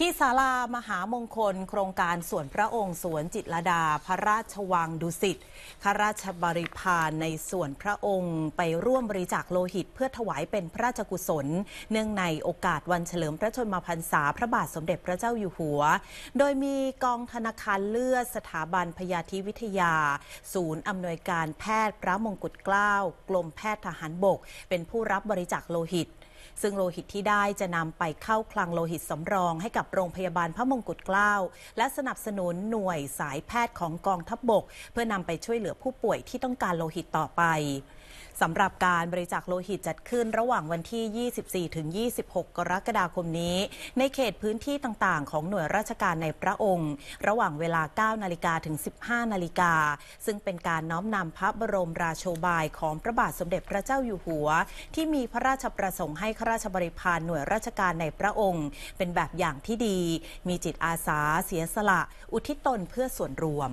ที่ศาลามหามงคลโครงการสวนพระองค์ สวนจิตรดา พระราชวังดุสิตข้าราชบริพารในส่วนพระองค์ไปร่วมบริจาคโลหิตเพื่อถวายเป็นพระราชกุศล เนื่องในโอกาสวันเฉลิมพระชนมพรรษาพระบาทสมเด็จพระเจ้าอยู่หัว โดยมีกองธนาคารเลือดสถาบันพยาธิวิทยา ศูนย์อำนวยการแพทย์พระมงกุฎเกล้ากรมแพทย์ทหารบก เป็นผู้รับบริจาคโลหิตซึ่งโลหิตที่ได้จะนำไปเข้าคลังโลหิตสำรองให้กับโรงพยาบาลพระมงกุฎเกล้า และสนับสนุนหน่วยสายแพทย์ของกองทัพบบก เพื่อนำไปช่วยเหลือผู้ป่วยที่ต้องการโลหิตต่อไปสำหรับการบริจาคโลหิตจัดขึ้นระหว่างวันที่ 24 ถึง 26 กรกฎาคมนี้ ในเขตพื้นที่ต่างๆของหน่วยราชการในพระองค์ ระหว่างเวลา 9นาฬิกาถึง 15นาฬิกาซึ่งเป็นการน้อมนำพระบรมราโชบายของพระบาทสมเด็จพระเจ้าอยู่หัว ที่มีพระราชประสงค์ให้ข้าราชบริพารหน่วยราชการในพระองค์ เป็นแบบอย่างที่ดี มีจิตอาสาเสียสละ อุทิศตนเพื่อส่วนรวม